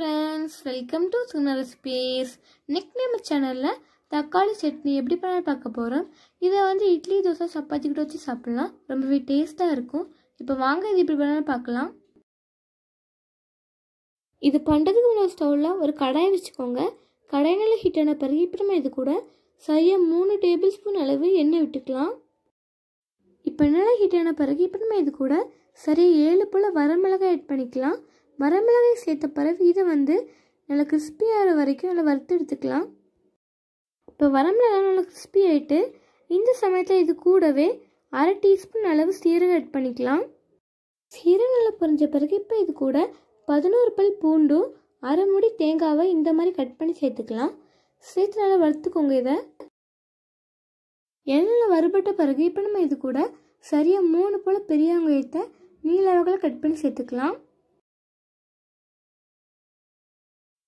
friends welcome to சுனா recipes நெக் name சேனலில் தக்காளி சட்னி எப்படி பண்ண பார்க்க போகிறோம் இதை வந்து இட்லி தோசை சப்பாத்தி கூட வச்சு சாப்பிட்லாம் ரொம்பவே டேஸ்ட்டாக இருக்கும் இப்போ வாங்க இது எப்படி பண்ண பார்க்கலாம் இது பண்ணுறதுக்கு முன்னாடி ஸ்டவ்வில் ஒரு கடாயை வச்சுக்கோங்க கடாய் ஹீட்டான ஹீட் ஆன பிறகு இப்போ நம்ம இது கூட சரியாக மூணு டேபிள் ஸ்பூன் அளவு எண்ணெய் விட்டுக்கலாம் இப்போ நல்லா ஹீட்டான ஆன பிறகு இப்போ நம்ம இது கூட சரியாக ஏழு போல் வரமிளகாய் ஆட் பண்ணிக்கலாம் வரமிளகை சேர்த்த பிறகு இதை வந்து நல்லா கிறிஸ்பி ஆகிற வரைக்கும் நல்லா வறுத்து எடுத்துக்கலாம் இப்போ வரமிளகாய் நல்லா கிறிஸ்பி ஆகிட்டு இந்த சமயத்தில் இது கூடவே அரை டீஸ்பூன் அளவு சீரகம் ஆட் பண்ணிக்கலாம் சீரகம் நல்லா பொறிஞ்ச பிறகு இப்போ இது கூட பதினோரு பல் பூண்டும் அரை முடி தேங்காவை இந்த மாதிரி கட் பண்ணி சேர்த்துக்கலாம் சேர்த்து நல்லா வறுத்துக்கோங்க இதை எண்ணெயில் வறுபட்ட பிறகு இப்போ நம்ம இது கூட சரியாக மூணு போல் பெரியவங்க ஏற்ற நீள கட் பண்ணி சேர்த்துக்கலாம்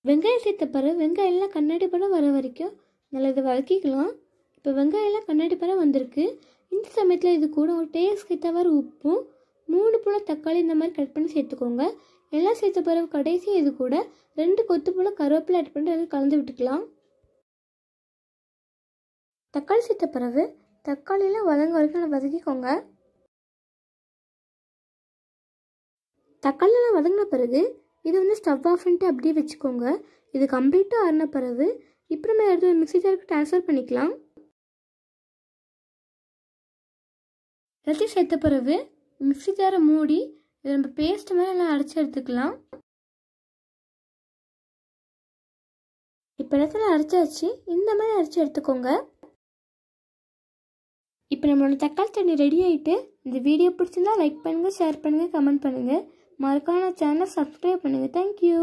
வெங்காயம் சேர்த்த பிறகு வெங்காயம் எல்லாம் கண்ணாடி படம் வர வரைக்கும் நல்லா இதை வதக்கிக்கலாம் இப்போ வெங்காயம்லாம் கண்ணாடி படம் வந்திருக்கு இந்த சமயத்தில் இது கூட ஒரு டேஸ்ட் ஏற்றவாறு உப்பும் மூணு புல தக்காளி இந்த மாதிரி கட் பண்ணி சேர்த்துக்கோங்க எல்லாம் சேர்த்த பிறகு கடைசியாக இது கூட ரெண்டு கொத்து புல கருவேப்பிலை ஆட் பண்ணி அதை கலந்து விட்டுக்கலாம் தக்காளி சேர்த்த பிறகு தக்காளியெலாம் வதங்க வரைக்கும் நல்லா வதக்கிக்கோங்க தக்காளியெல்லாம் வதங்கின பிறகு இது வந்து ஸ்டவ் ஆஃப் பண்ணிட்டு அப்படியே வச்சுக்கோங்க இது கம்ப்ளீட்டாக ஆறின பிறகு இப்போ நம்ம எடுத்து மிக்சி ஜாருக்கு ட்ரான்ஸ்ஃபர் பண்ணிக்கலாம் எல்லாத்தையும் சேர்த்த பிறகு மிக்சி ஜாரை மூடி இதை நம்ம பேஸ்ட் மாதிரி எல்லாம் அரைச்சி எடுத்துக்கலாம் இப்போ இடத்துல அரைச்சாச்சு இந்த மாதிரி அரைச்சி எடுத்துக்கோங்க இப்போ நம்மளோட தக்காளி தண்ணி ரெடி ஆகிட்டு இந்த வீடியோ பிடிச்சிருந்தா லைக் பண்ணுங்கள் ஷேர் பண்ணுங்கள் கமெண்ட் பண்ணுங்கள் மறக்காம சேனலை சப்ஸ்கிரைப் பண்ணுங்கள் தேங்க்யூ